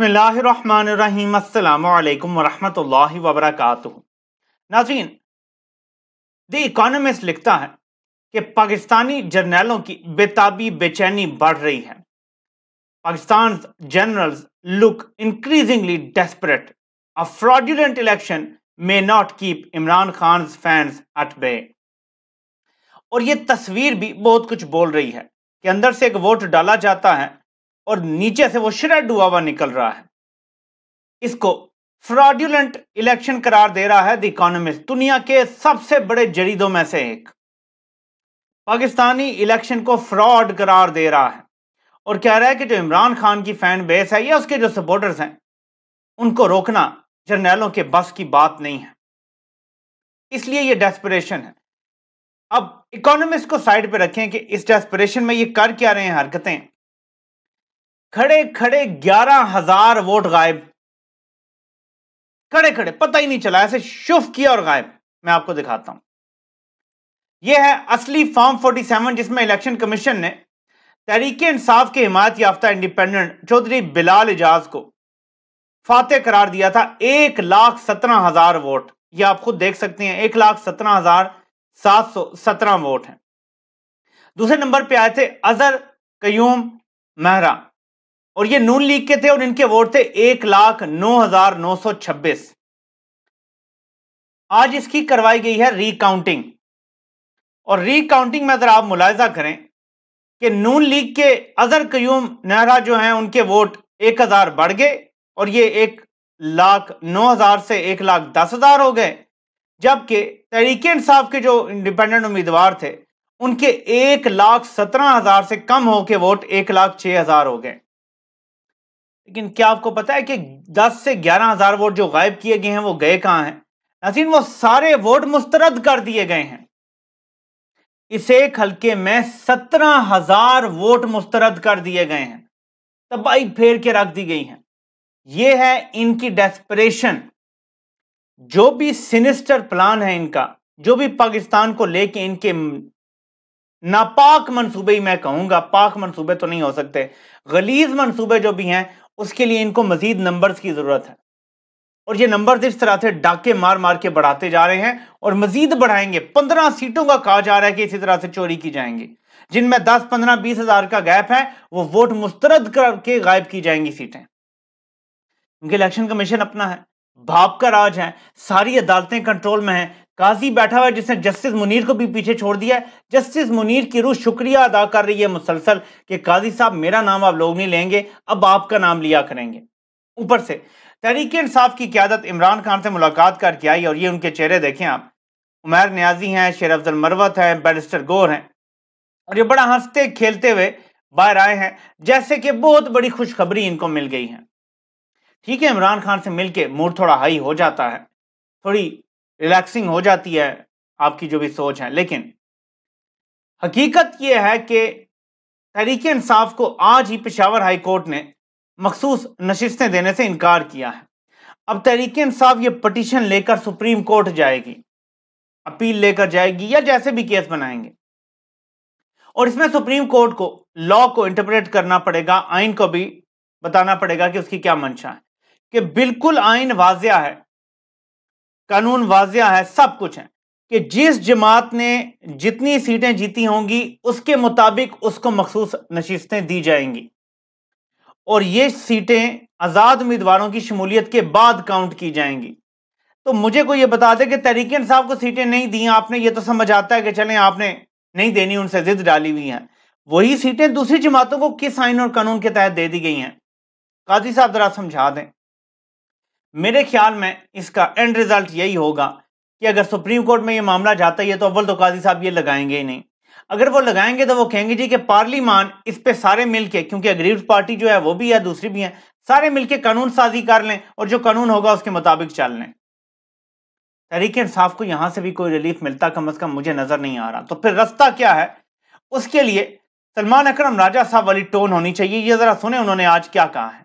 नाजीन the economist लिखता है कि पाकिस्तानी जर्नैलों की बेताबी बेचैनी बढ़ रही है Pakistan generals look increasingly desperate a fraudulent election may not keep Imran Khan fans at bay और ये तस्वीर भी बहुत कुछ बोल रही है कि अंदर से एक वोट डाला जाता है और नीचे से वो श्रेड हुआ हुआ निकल रहा है इसको फ्रॉड्यूलेंट इलेक्शन करार दे रहा है द इकोनॉमिस्ट दुनिया के सबसे बड़े जरीदों में से एक पाकिस्तानी इलेक्शन को फ्रॉड करार दे रहा है और कह रहा है कि जो इमरान खान की फैन बेस है या उसके जो सपोर्टर्स हैं उनको रोकना जर्नैलों के बस की बात नहीं है इसलिए ये डेस्परेशन है अब इकोनॉमिस्ट को साइड पे रखें कि इस डेस्परेशन में ये कर क्या रहे हैं हरकतें खड़े खड़े ग्यारह हजार वोट गायब खड़े खड़े पता ही नहीं चला ऐसे शुभ किया और गायब मैं आपको दिखाता हूं यह है असली फॉर्म फोर्टी सेवन जिसमें इलेक्शन कमीशन ने तहरीके इंसाफ के हिमायत याफ्ता इंडिपेंडेंट चौधरी बिलाल एजाज को फातह करार दिया था एक लाख सत्रह हजार वोट ये आप खुद देख सकते हैं एक लाख सत्रह हजार सात सौ सत्रह वोट हैं दूसरे नंबर पे आए थे अजहर कयूम मेहरा और ये नून लीग के थे और इनके वोट थे एक लाख नौ हजार नौ सौ छब्बीस आज इसकी करवाई गई है रीकाउंटिंग और रीकाउंटिंग में अगर आप मुलायजा करें कि नून लीग के अजहर क्यूम नेहरा जो हैं उनके वोट एक हजार बढ़ गए और ये एक लाख नौ हजार से एक लाख दस हजार हो गए जबकि तरीके इंसाफ के जो इंडिपेंडेंट उम्मीदवार थे उनके एक लाख सत्रह हजार से कम होकर वोट एक लाख छह हजार हो गए लेकिन क्या आपको पता है कि 10 से ग्यारह हजार वोट जो गायब किए गए हैं वो गए कहां हैं नसीन वो सारे वोट मुस्तरद कर दिए गए हैं इस एक हल्के में सत्रह हजार वोट मुस्तरद कर दिए गए हैं तबाही फेर के रख दी गई है ये है इनकी डेस्परेशन जो भी सिनिस्टर प्लान है इनका जो भी पाकिस्तान को लेके इनके नापाक मंसूबे ही मैं कहूंगा पाक मंसूबे तो नहीं हो सकते गलीज मंसूबे जो भी हैं उसके लिए इनको मजीद नंबर्स की ज़रूरत है और ये नंबर इस तरह से डाके मार मार के बढ़ाते जा रहे हैं और मजीद बढ़ाएंगे पंद्रह सीटों का कहा जा रहा है कि इसी तरह से चोरी की जाएंगी जिनमें दस पंद्रह बीस हजार का गैप है वो वोट मुस्तरद करके गायब की जाएंगी सीटें क्योंकि इलेक्शन कमीशन अपना है भाप का राज है सारी अदालतें कंट्रोल में हैं काजी बैठा हुआ है जिसने जस्टिस मुनीर को भी पीछे छोड़ दिया है जस्टिस मुनीर की रूह शुक्रिया अदा कर रही है मुसलसल कि काजी साहब मेरा नाम आप लोग नहीं लेंगे अब आपका नाम लिया करेंगे ऊपर से तहरीक इंसाफ की क्यादत इमरान खान से मुलाकात करके आई और ये उनके चेहरे देखें आप उमैर न्याजी हैं शेर अफजल मरवत हैं बैरिस्टर गोर हैं और ये बड़ा हंसते खेलते हुए बाहर आए हैं जैसे कि बहुत बड़ी खुशखबरी इनको मिल गई है ठीक है इमरान खान से मिलके मूड थोड़ा हाई हो जाता है थोड़ी रिलैक्सिंग हो जाती है आपकी जो भी सोच है लेकिन हकीकत यह है कि तरीके इंसाफ को आज ही पिशावर हाई कोर्ट ने मखसूस नशिस्तें देने से इनकार किया है अब तरीके इंसाफ ये पटिशन लेकर सुप्रीम कोर्ट जाएगी अपील लेकर जाएगी या जैसे भी केस बनाएंगे और इसमें सुप्रीम कोर्ट को लॉ को इंटरप्रेट करना पड़ेगा आइन को भी बताना पड़ेगा कि उसकी क्या मंशा है कि बिल्कुल आइन वाजिया है कानून वाजिया है सब कुछ है कि जिस जमात ने जितनी सीटें जीती होंगी उसके मुताबिक उसको मखसूस नशिस्तें दी जाएंगी और ये सीटें आज़ाद उम्मीदवारों की शमूलियत के बाद काउंट की जाएंगी तो मुझे कोई ये बता दे कि तरीके साहब को सीटें नहीं दी आपने ये तो समझ आता है कि चलें आपने नहीं देनी उनसे जिद डाली हुई है वही सीटें दूसरी जमातों को किस आइन और कानून के तहत दे दी गई हैं काजी साहब जरा समझा दें मेरे ख्याल में इसका एंड रिजल्ट यही होगा कि अगर सुप्रीम कोर्ट में ये मामला जाता ही है तो अव्वल तो काजी साहब ये लगाएंगे ही नहीं अगर वो लगाएंगे तो वो कहेंगे जी कि पार्लीमान इस पे सारे मिलके क्योंकि अग्रीव पार्टी जो है वो भी है दूसरी भी है सारे मिलके कानून साजी कर लें और जो कानून होगा उसके मुताबिक चल लें तहरीक इंसाफ को यहाँ से भी कोई रिलीफ मिलता कम अज कम मुझे नजर नहीं आ रहा तो फिर रास्ता क्या है उसके लिए सलमान अकरम राजा साहब वाली टोन होनी चाहिए ये जरा सुने उन्होंने आज क्या कहा है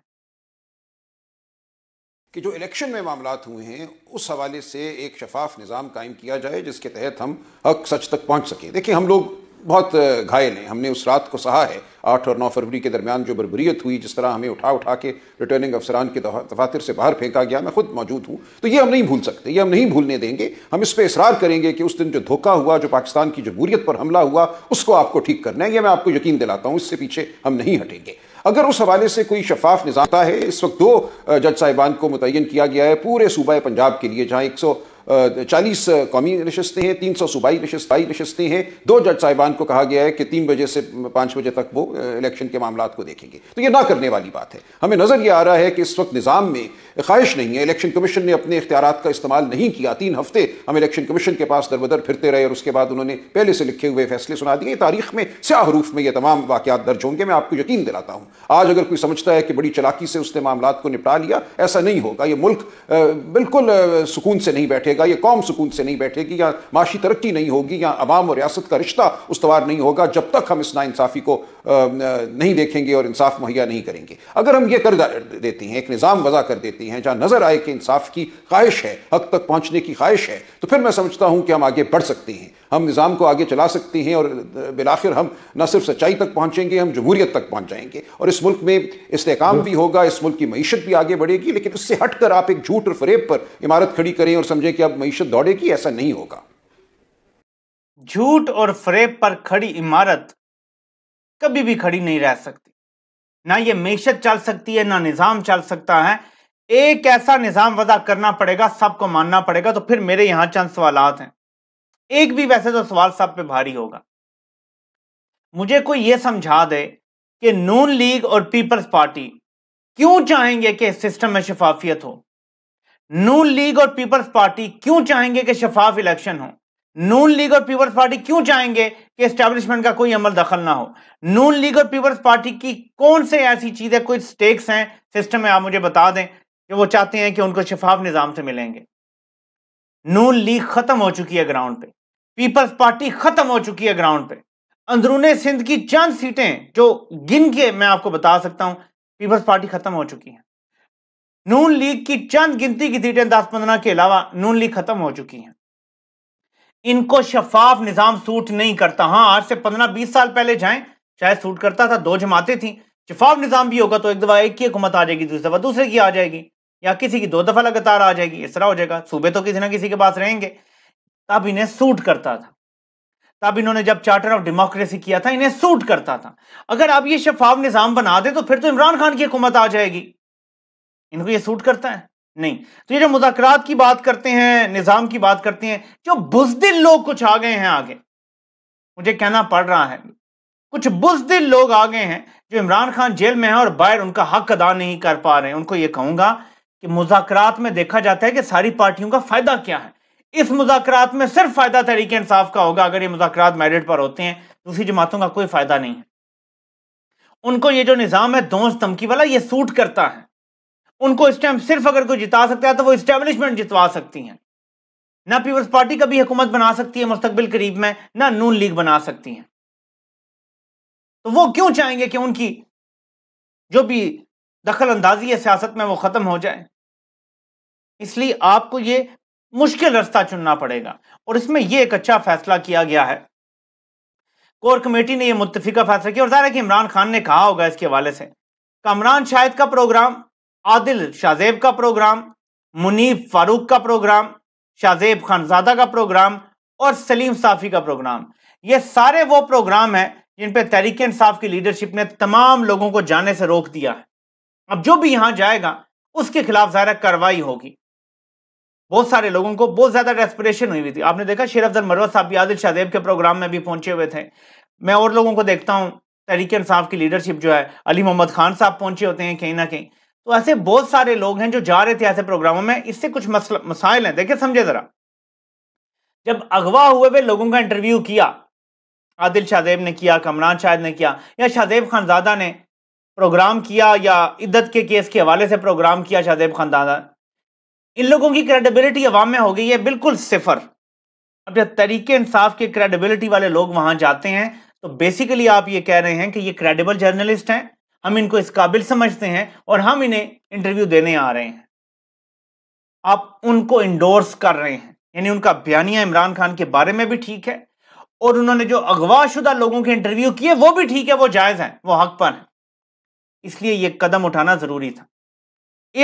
कि जो इलेक्शन में मामला हुए हैं उस हवाले से एक शफाफ निज़ाम कायम किया जाए जिसके तहत हम हक सच तक पहुँच सकें देखिए हम लोग बहुत घायल हैं हमने उस रात को सहा है आठ और नौ फरवरी के दरमियान जो बरबरीत हुई जिस तरह हमें उठा उठा के रिटर्निंग अफसरान के दफातर से बाहर फेंका गया मैं खुद मौजूद हूँ तो ये हम नहीं भूल सकते ये हम नहीं भूलने देंगे हम इस पर इसरार करेंगे कि उस दिन जो धोखा हुआ जो पाकिस्तान की जमहूरियत पर हमला हुआ उसको आपको ठीक करना है यह मैं आपको यकीन दिलाता हूँ इससे पीछे हम नहीं हटेंगे अगर उस हवाले से कोई शफाफ निजाता है इस वक्त दो जज साहिबान को मुतन किया गया है पूरे सूबा पंजाब के लिए जहाँ एक सौ चालीस कौमी नशस्तें हैं तीन सौ सूबाई नशस्ताई नशस्तें हैं दो जज साहिबान को कहा गया है कि तीन बजे से पाँच बजे तक वो इलेक्शन के मामला को देखेंगे तो ये ना करने वाली बात है हमें नज़र ये आ रहा है कि इस वक्त निज़ाम में ख्वाहिश नहीं है इलेक्शन कमीशन ने अपने इख्तियार का इस्तेमाल नहीं किया तीन हफ्ते हम इलेक्शन कमीशन के पास दरबदर फिरते रहे और उसके बाद उन्होंने पहले से लिखे हुए फैसले सुना दिए तारीख में स्या हरूफ में ये तमाम वाकत दर्ज होंगे मैं आपको यकीन दिलाता हूँ आज अगर कोई समझता है कि बड़ी चलाकी से उसने मामला को निपटा लिया ऐसा नहीं होगा ये मुल्क बिल्कुल सुकून से नहीं बैठे बैठेगा या कौम सुकून से नहीं बैठेगी या माशी तरक्की नहीं होगी या अवाम और रियासत का रिश्ता उसवार नहीं होगा जब तक हम इस नाानसाफ़ी को नहीं देखेंगे और इंसाफ मुहैया नहीं करेंगे अगर हम ये कर देती हैं एक निज़ाम वज़ा कर देती हैं जहाँ नज़र आए कि इंसाफ की ख्वाहिश है हक तक पहुँचने की ख्वाहिश है तो फिर मैं समझता हूँ कि हम आगे बढ़ सकते हैं हम निज़ाम को आगे चला सकते हैं और बिलाखिर हम न सिर्फ सच्चाई तक पहुँचेंगे हम जमहूरीत तक पहुँच जाएंगे और इस मुल्क में इसकाम भी होगा इस मुल्क की मीशत भी आगे बढ़ेगी लेकिन उससे हट कर आप एक झूठ और फरेब पर इमारत खड़ी करें और समझें कि अब मीशत दौड़ेगी ऐसा नहीं होगा झूठ और फरेब पर खड़ी इमारत कभी भी खड़ी नहीं रह सकती ना ये मीशत चल सकती है ना निज़ाम चल सकता है एक ऐसा निज़ाम वजा करना पड़ेगा सबको मानना पड़ेगा तो फिर मेरे यहां चंद सवाल हैं एक भी वैसे तो सवाल सब पे भारी होगा मुझे कोई ये समझा दे कि नून लीग और पीपल्स पार्टी क्यों चाहेंगे कि इस सिस्टम में शिफाफियत हो नून लीग और पीपल्स पार्टी क्यों चाहेंगे कि शफाफ इलेक्शन हो नून लीग और पीपल्स पार्टी क्यों चाहेंगे कि एस्टेब्लिशमेंट का कोई अमल दखल ना हो नून लीग और पीपल्स पार्टी की कौन से ऐसी चीज़ें कोई स्टेक्स हैं सिस्टम में आप मुझे बता दें कि वो चाहते हैं कि उनको शफाफ निज़ाम से मिलेंगे नून लीग ख़त्म हो चुकी है ग्राउंड पे पीपल्स पार्टी ख़त्म हो चुकी है ग्राउंड पे अंदरून सिंध की चंद सीटें जो गिन के मैं आपको बता सकता हूं पीपल्स पार्टी ख़त्म हो चुकी है नून लीग की चंद गिनती की सीटें दस पंद्रह के अलावा नून लीग खत्म हो चुकी हैं इनको शफाफ निज़ाम सूट नहीं करता हाँ आज से पंद्रह बीस साल पहले जाएं शायद सूट करता था दो जमाते थी शफाफ निज़ाम भी होगा तो एक दफ़ा एक की हुकूमत आ जाएगी दूसरी दफ़ा दूसरे की आ जाएगी या किसी की दो दफ़ा लगातार आ जाएगी इस तरह हो जाएगा सूबे तो किसी ना किसी के पास रहेंगे तब इन्हें सूट करता था तब इन्होंने जब चार्टर ऑफ डेमोक्रेसी किया था इन्हें सूट करता था अगर आप ये शफाफ निज़ाम बना दे तो फिर तो इमरान खान की हुकूमत आ जाएगी इनको ये सूट करता है नहीं तो ये जो मुजाकरात की बात करते हैं निज़ाम की बात करते हैं जो बुजदिल लोग कुछ आ गए हैं आगे मुझे कहना पड़ रहा है कुछ बुजदिल लोग आ गए हैं जो इमरान खान जेल में हैं और बाहर उनका हक अदा नहीं कर पा रहे हैं उनको ये कहूंगा कि मुजाकरात में देखा जाता है कि सारी पार्टियों का फ़ायदा क्या है इस मुजाकरात में सिर्फ फ़ायदा तरीके इंसाफ का होगा अगर ये मुजाकरात मेरिट पर होते हैं दूसरी जमातों का कोई फ़ायदा नहीं है उनको ये जो निज़ाम है दोस्त धमकी वाला ये सूट करता है उनको इस टाइम सिर्फ अगर कोई जिता सकता है तो वो इस्टेब्लिशमेंट जितवा सकती हैं ना पीपल्स पार्टी कभी हुकूमत बना सकती है मुस्तबिल करीब में ना नून लीग बना सकती हैं तो वो क्यों चाहेंगे कि उनकी जो भी दखल अंदाजी है सियासत में वो ख़त्म हो जाए इसलिए आपको ये मुश्किल रास्ता चुनना पड़ेगा और इसमें यह एक अच्छा फैसला किया गया है कोर कमेटी ने यह मुतफिका फैसला किया और ज़ाहिर है कि इमरान खान ने कहा होगा इसके हवाले से कमरान शाहिद का प्रोग्राम आदिल शाहजेब का प्रोग्राम मुनीब फारूक का प्रोग्राम शाहजेब खानजादा का प्रोग्राम और सलीम साफ़ी का प्रोग्राम ये सारे वो प्रोग्राम हैं जिन पर तहरीक इंसाफ की लीडरशिप ने तमाम लोगों को जाने से रोक दिया है अब जो भी यहाँ जाएगा उसके खिलाफ ज़ाहिर कार्रवाई होगी बहुत सारे लोगों को बहुत ज़्यादा डेस्परेशन हुई हुई थी आपने देखा शेर अफजल मरवा साहब भी आदिल शाहजेब के प्रोग्राम में भी पहुंचे हुए थे मैं और लोगों को देखता हूँ तहरीक इंसाफ की लीडरशिप जो है अली मोहम्मद खान साहब पहुंचे होते हैं कहीं ना कहीं तो ऐसे बहुत सारे लोग हैं जो जा रहे थे ऐसे प्रोग्रामों में इससे कुछ मसाइल हैं देखिए समझे ज़रा जब अगवा हुए हुए लोगों का इंटरव्यू किया आदिल शाहजेब ने किया कमरान शाहिद ने किया या शाहजेब खानजादा ने प्रोग्राम किया या इद्दत के केस के हवाले से प्रोग्राम किया शाहजेब खानजादा इन लोगों की क्रेडिबिलिटी अवाम में हो गई है बिल्कुल सिफर अब जब तरीके इंसाफ के क्रेडिबिलिटी वाले लोग वहां जाते हैं तो बेसिकली आप ये कह रहे हैं कि ये क्रेडिबल जर्नलिस्ट हैं हम इनको इस काबिल समझते हैं और हम इन्हें इंटरव्यू देने आ रहे हैं आप उनको इंडोर्स कर रहे हैं यानी उनका बयानिया इमरान खान के बारे में भी ठीक है और उन्होंने जो अगवाशुदा लोगों के इंटरव्यू किए वो भी ठीक है वो जायज़ हैं वो हक पर है इसलिए ये कदम उठाना ज़रूरी था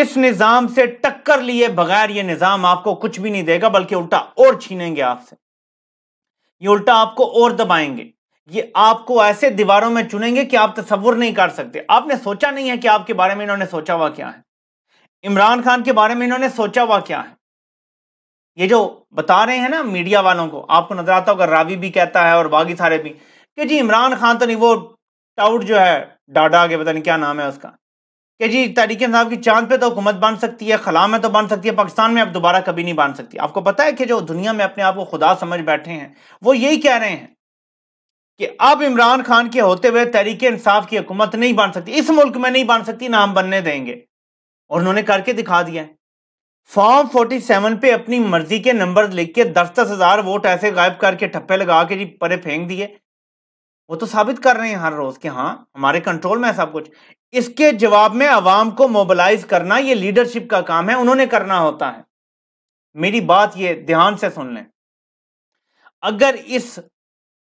इस निज़ाम से टक्कर लिए बगैर ये निज़ाम आपको कुछ भी नहीं देगा बल्कि उल्टा और छीनेंगे आपसे ये उल्टा आपको और दबाएंगे ये आपको ऐसे दीवारों में चुनेंगे कि आप तस्वुर नहीं कर सकते आपने सोचा नहीं है कि आपके बारे में इन्होंने सोचा हुआ क्या है इमरान खान के बारे में इन्होंने सोचा हुआ क्या है ये जो बता रहे हैं ना मीडिया वालों को आपको नजर आता होगा रावी भी कहता है और बागी सारे भी कि जी इमरान खान तो नहीं वो टाउट जो है डाडा के पता नहीं क्या नाम है उसका कि जी तारीख साहब की चांद पे तो हुकूमत बन सकती है खला में तो बन सकती है पाकिस्तान में अब दोबारा कभी नहीं बन सकती आपको पता है कि जो दुनिया में अपने आप को खुदा समझ बैठे हैं वो यही कह रहे हैं कि अब इमरान खान के होते हुए तरीके इंसाफ की हुकूमत नहीं बन सकती इस मुल्क में नहीं बन सकती नाम बनने देंगे और उन्होंने करके दिखा दिया फॉर्म फोर्टी सेवन पे अपनी मर्जी के नंबर लिख के दस दस हजार वोट ऐसे गायब करके ठप्पे लगा के जी परे फेंक दिए वो तो साबित कर रहे हैं हर रोज के हाँ हमारे कंट्रोल में है सब कुछ इसके जवाब में आवाम को मोबालाइज करना ये लीडरशिप का काम है उन्होंने करना होता है मेरी बात ये ध्यान से सुन लें अगर इस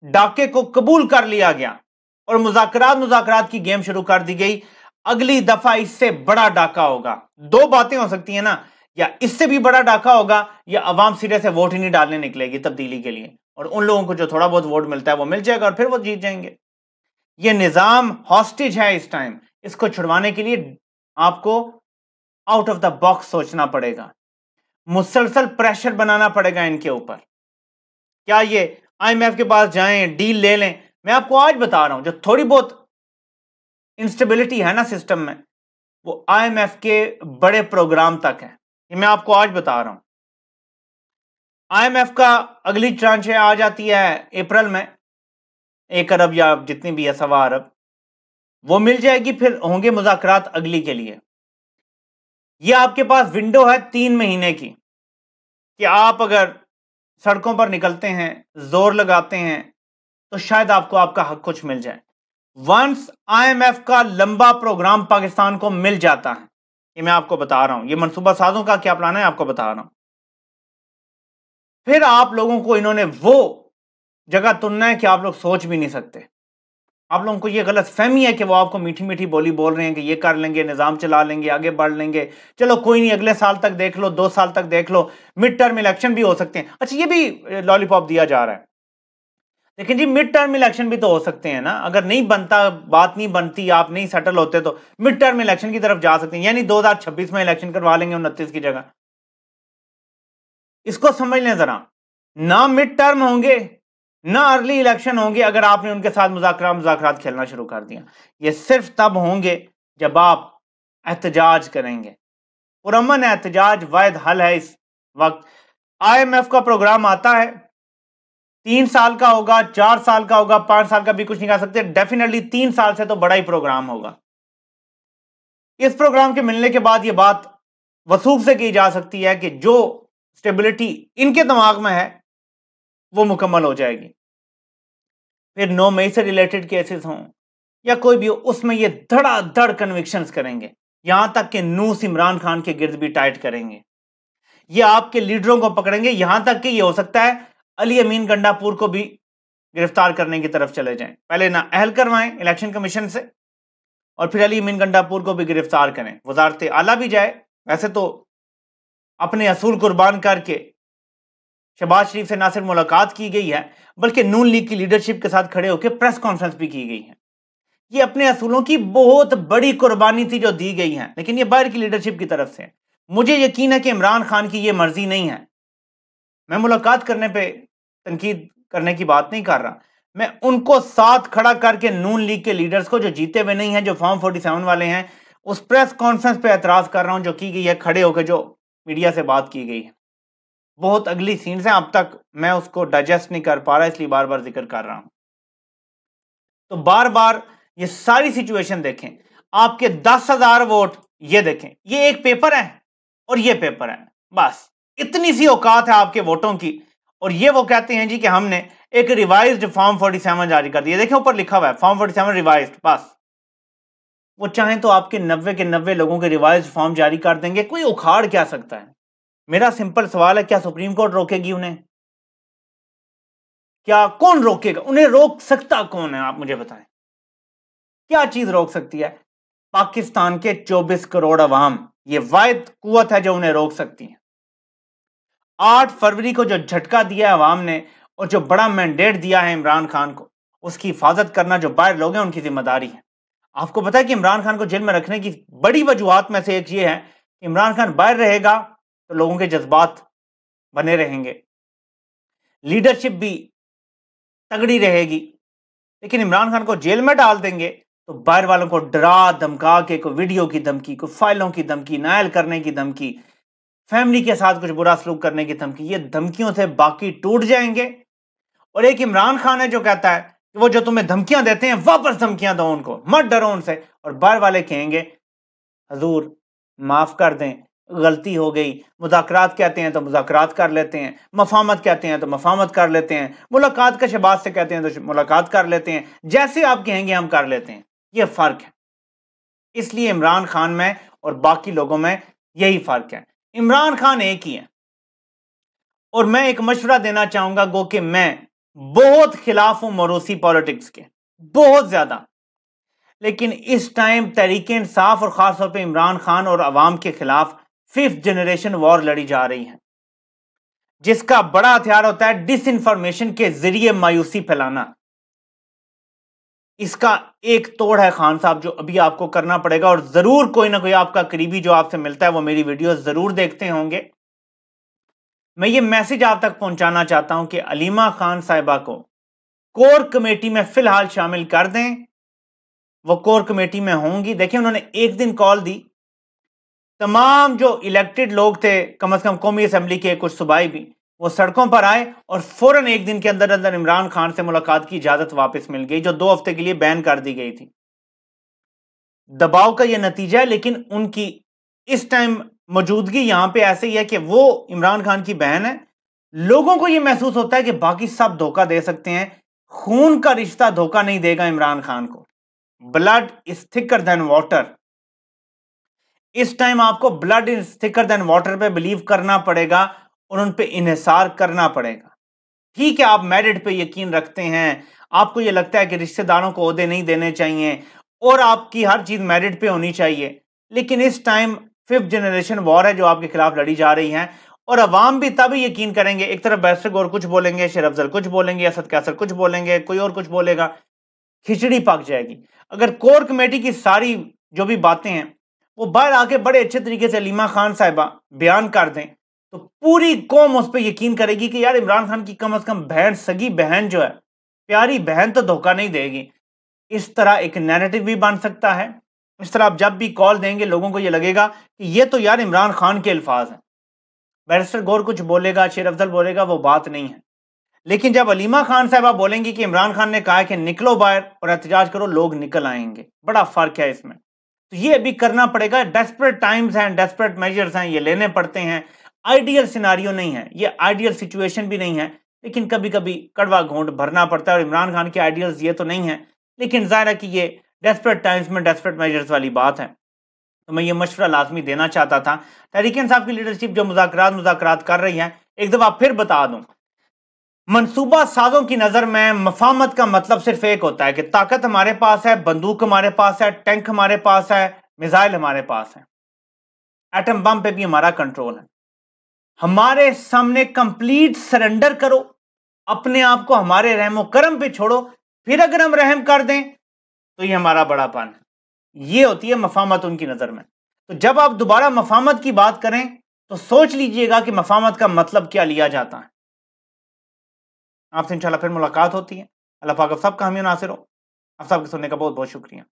डाके को कबूल कर लिया गया और मुजाकरात मुजाकरात की गेम शुरू कर दी गई अगली दफा इससे बड़ा डाका होगा दो बातें हो सकती है ना या इससे भी बड़ा डाका होगा या अवाम सिरे से वोट ही नहीं डालने निकलेगी तब्दीली के लिए और उन लोगों को जो थोड़ा बहुत वोट मिलता है वो मिल जाएगा और फिर वो जीत जाएंगे ये निज़ाम हॉस्टेज है इस टाइम इसको छुड़वाने के लिए आपको आउट ऑफ द बॉक्स सोचना पड़ेगा मुसलसल प्रेशर बनाना पड़ेगा इनके ऊपर क्या ये आईएमएफ के पास जाएं डील ले लें मैं आपको आज बता रहा हूं जो थोड़ी बहुत इंस्टेबिलिटी है ना सिस्टम में वो आईएमएफ के बड़े प्रोग्राम तक है ये मैं आपको आज बता रहा हूं आईएमएफ का अगली ट्रांच है आ जाती है अप्रैल में एक अरब या जितनी भी है सवा अरब वो मिल जाएगी फिर होंगे मुजाकर अगली के लिए ये आपके पास विंडो है तीन महीने की कि आप अगर सड़कों पर निकलते हैं जोर लगाते हैं तो शायद आपको आपका हक कुछ मिल जाए वंस आईएमएफ का लंबा प्रोग्राम पाकिस्तान को मिल जाता है ये मैं आपको बता रहा हूं ये मनसूबा साजों का क्या प्लान है आपको बता रहा हूं फिर आप लोगों को इन्होंने वो जगह तुलना है कि आप लोग सोच भी नहीं सकते आप लोगों को ये गलत फहमी है कि वो आपको मीठी मीठी बोली बोल रहे हैं कि ये कर लेंगे निज़ाम चला लेंगे आगे बढ़ लेंगे चलो कोई नहीं अगले साल तक देख लो दो साल तक देख लो मिड टर्म इलेक्शन भी हो सकते हैं अच्छा ये भी लॉलीपॉप दिया जा रहा है लेकिन जी मिड टर्म इलेक्शन भी तो हो सकते हैं ना अगर नहीं बनता बात नहीं बनती आप नहीं सेटल होते तो मिड टर्म इलेक्शन की तरफ जा सकते हैं यानी छब्बीस में इलेक्शन करवा लेंगे उनतीस की जगह इसको समझ लें जरा ना मिड टर्म होंगे ना अर्ली इलेक्शन होंगे अगर आपने उनके साथ मुजाकरा मुजाकर खेलना शुरू कर दिया ये सिर्फ तब होंगे जब आप एहतजाज करेंगे पुरमन एहतजाज वायद हल है इस वक्त आईएमएफ का प्रोग्राम आता है तीन साल का होगा चार साल का होगा पांच साल का भी कुछ नहीं कह सकते डेफिनेटली तीन साल से तो बड़ा ही प्रोग्राम होगा इस प्रोग्राम के मिलने के बाद ये बात वसूख से की जा सकती है कि जो स्टेबिलिटी इनके दिमाग में है वो मुकम्मल हो जाएगी फिर नौ मई से रिलेटेड केसेस हों या कोई भी हो उसमें ये धड़ाधड़ कन्विक्शन करेंगे यहां तक कि नूस इमरान खान के गिर्द भी टाइट करेंगे ये आपके लीडरों को पकड़ेंगे यहां तक कि ये हो सकता है अली अमीन गंडापुर को भी गिरफ्तार करने की तरफ चले जाएं पहले ना अहल करवाएं इलेक्शन कमीशन से और फिर अली अमीन गंडापुर को भी गिरफ्तार करें वजारत आला भी जाए वैसे तो अपने असूल कुर्बान करके शहबाज शरीफ से ना सिर्फ मुलाकात की गई है बल्कि नून लीग की लीडरशिप के साथ खड़े होकर प्रेस कॉन्फ्रेंस भी की गई है ये अपने असूलों की बहुत बड़ी कुर्बानी थी जो दी गई है लेकिन ये बाहर की लीडरशिप की तरफ से मुझे यकीन है कि इमरान खान की ये मर्जी नहीं है मैं मुलाकात करने पर तनकीद करने की बात नहीं कर रहा मैं उनको साथ खड़ा करके नून लीग के लीडर्स को जो जीते हुए नहीं है जो फॉर्म फोर्टी सेवन वाले हैं उस प्रेस कॉन्फ्रेंस पे एतराज कर रहा हूं जो की गई है खड़े होकर जो मीडिया से बात की गई है बहुत अगली सीन्स हैं अब तक मैं उसको डाइजेस्ट नहीं कर पा रहा इसलिए बार बार जिक्र कर रहा हूं तो बार बार ये सारी सिचुएशन देखें आपके दस हजार वोट ये देखें ये एक पेपर है और ये पेपर है बस इतनी सी औकात है आपके वोटों की और ये वो कहते हैं जी कि हमने एक रिवाइज फॉर्म सेवन जारी कर दिया देखें ऊपर लिखा हुआ है फॉर्म 47 रिवाइज बस वो चाहें तो आपके नब्बे के नब्बे लोगों के रिवाइज फॉर्म जारी कर देंगे कोई उखाड़ क्या सकता है मेरा सिंपल सवाल है क्या सुप्रीम कोर्ट रोकेगी उन्हें क्या कौन रोकेगा उन्हें रोक सकता कौन है आप मुझे बताएं क्या चीज रोक सकती है पाकिस्तान के 24 करोड़ अवाम ये वायद कुत है जो उन्हें रोक सकती है आठ फरवरी को जो झटका दिया है अवाम ने और जो बड़ा मैंडेट दिया है इमरान खान को उसकी हिफाजत करना जो बाहर लोग हैं उनकी जिम्मेदारी है आपको पता है कि इमरान खान को जेल में रखने की बड़ी वजूहत में से एक ये है इमरान खान बाहर रहेगा तो लोगों के जज्बात बने रहेंगे लीडरशिप भी तगड़ी रहेगी लेकिन इमरान खान को जेल में डाल देंगे तो बाहर वालों को डरा धमका के कोई वीडियो की धमकी कोई फाइलों की धमकी नायल करने की धमकी फैमिली के साथ कुछ बुरा सलूक करने की धमकी ये धमकियों से बाकी टूट जाएंगे और एक इमरान खान है जो कहता है कि वो जो तुम्हें धमकियां देते हैं वापस धमकियां दो उनको मत डरो उनसे और बाहर वाले कहेंगे हजूर माफ कर दें गलती हो गई मुजाकरात कहते हैं तो मुजाकरात कर लेते हैं मफामत कहते हैं तो मफामत कर लेते हैं मुलाकात का शबाज से कहते हैं तो मुलाकात कर लेते हैं जैसे आप कहेंगे हम कर लेते हैं यह फ़र्क है इसलिए इमरान खान में और बाकी लोगों में यही फ़र्क है इमरान खान एक ही है और मैं एक मशवरा देना चाहूँगा गो कि मैं बहुत खिलाफ हूँ मरूसी पॉलिटिक्स के बहुत ज़्यादा लेकिन इस टाइम तहरीक इंसाफ और ख़ासतौर पर इमरान खान और आवाम के ख़िलाफ़ फिफ्थ जनरेशन वॉर लड़ी जा रही है जिसका बड़ा हथियार होता है डिस इन्फॉर्मेशन के जरिए मायूसी फैलाना इसका एक तोड़ है खान साहब जो अभी आपको करना पड़ेगा और जरूर कोई ना कोई आपका करीबी जो आपसे मिलता है वो मेरी वीडियो जरूर देखते होंगे मैं ये मैसेज आप तक पहुंचाना चाहता हूं कि अलीमा खान साहिबा को कोर कमेटी में फिलहाल शामिल कर दें वो कोर कमेटी में होंगी देखिए उन्होंने एक दिन कॉल दी तमाम जो इलेक्टेड लोग थे कम अज़ कम कौमी असम्बली के कुछ सूबाई भी वो सड़कों पर आए और फौरन एक दिन के अंदर अंदर इमरान खान से मुलाकात की इजाज़त वापस मिल गई जो दो हफ्ते के लिए बैन कर दी गई थी दबाव का यह नतीजा है लेकिन उनकी इस टाइम मौजूदगी यहां पे ऐसे ही है कि वो इमरान खान की बहन है लोगों को यह महसूस होता है कि बाकी सब धोखा दे सकते हैं खून का रिश्ता धोखा नहीं देगा इमरान खान को blood is thicker than water इस टाइम आपको blood is thicker than water पे बिलीव करना पड़ेगा और उन पे इनसार करना पड़ेगा ठीक है आप मेरिट पे यकीन रखते हैं आपको ये लगता है कि रिश्तेदारों को अहदे नहीं देने चाहिए और आपकी हर चीज़ मेरिट पे होनी चाहिए लेकिन इस टाइम फिफ्थ जनरेशन वॉर है जो आपके खिलाफ लड़ी जा रही है और अवाम भी तभी यकीन करेंगे एक तरफ बैसक और कुछ बोलेंगे शेर अफजल कुछ बोलेंगे असद कैसर कुछ बोलेंगे कोई और कुछ बोलेगा खिचड़ी पक जाएगी अगर कोर कमेटी की सारी जो भी बातें हैं वो बाहर आके बड़े अच्छे तरीके से लीमा खान साहबा बयान कर दें तो पूरी कौम उस पर यकीन करेगी कि यार इमरान खान की कम अज कम बहन सगी बहन जो है प्यारी बहन तो धोखा नहीं देगी इस तरह एक नैरेटिव भी बन सकता है इस तरह आप जब भी कॉल देंगे लोगों को ये लगेगा कि ये तो यार इमरान खान के अल्फाज हैं बैरिस्टर गौर कुछ बोलेगा शेर अफजल बोलेगा वो बात नहीं है लेकिन जब अलीमा खान साहब आप बोलेंगी कि इमरान खान ने कहा कि निकलो बाहर और एहतजाज करो लोग निकल आएंगे बड़ा फर्क है इसमें तो ये अभी करना पड़ेगा डेस्परेट टाइम्स हैं डेस्परेट मेजर्स हैं ये लेने पड़ते हैं आइडियल सिनारियो नहीं है ये आइडियल सिचुएशन भी नहीं है लेकिन कभी कभी कड़वा घोंट भरना पड़ता है और इमरान खान के आइडियल्स ये तो नहीं है लेकिन ज़ाहिर है कि ये डेस्परेट टाइम्स में डेस्परेट मेजर्स वाली बात है तो मैं ये मशवरा लाजमी देना चाहता था तहरीकन साहब की लीडरशिप जो मुजाकर मुजाकर कर रही है एक दफ़ा फिर बता दूँ मनसूबा साजों की नज़र में मफामत का मतलब सिर्फ एक होता है कि ताकत हमारे पास है बंदूक हमारे पास है टैंक हमारे पास है मिसाइल हमारे पास है एटम बम पे भी हमारा कंट्रोल है हमारे सामने कंप्लीट सरेंडर करो अपने आप को हमारे रहमो करम पे छोड़ो फिर अगर हम रहम कर दें तो ये हमारा बड़ा पान है ये होती है मफामत उनकी नज़र में तो जब आप दोबारा मफामत की बात करें तो सोच लीजिएगा कि मफामत का मतलब क्या लिया जाता है आपसे इंशाल्लाह फिर मुलाकात होती है अल्लाह पाक आप सबका हमी नासिर हो आप सबके सुनने का बहुत बहुत शुक्रिया